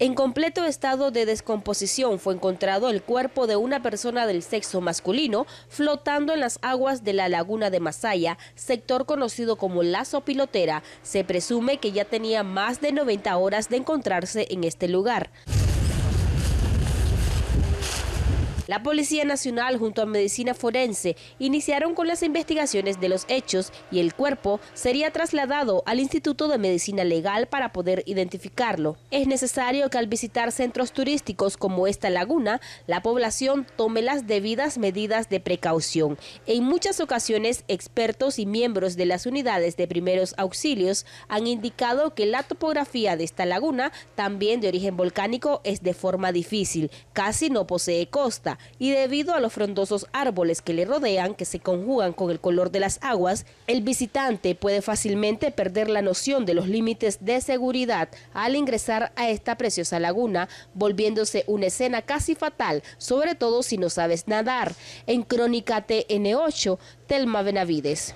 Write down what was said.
En completo estado de descomposición fue encontrado el cuerpo de una persona del sexo masculino flotando en las aguas de la laguna de Masaya, sector conocido como Lazo Pilotera. Se presume que ya tenía más de 90 horas de encontrarse en este lugar. La Policía Nacional junto a Medicina Forense iniciaron con las investigaciones de los hechos y el cuerpo sería trasladado al Instituto de Medicina Legal para poder identificarlo. Es necesario que al visitar centros turísticos como esta laguna, la población tome las debidas medidas de precaución. En muchas ocasiones, expertos y miembros de las unidades de primeros auxilios han indicado que la topografía de esta laguna, también de origen volcánico, es de forma difícil, casi no posee costa y debido a los frondosos árboles que le rodean, que se conjugan con el color de las aguas, el visitante puede fácilmente perder la noción de los límites de seguridad al ingresar a esta preciosa laguna, volviéndose una escena casi fatal, sobre todo si no sabes nadar. En Crónica TN8, Telma Benavides.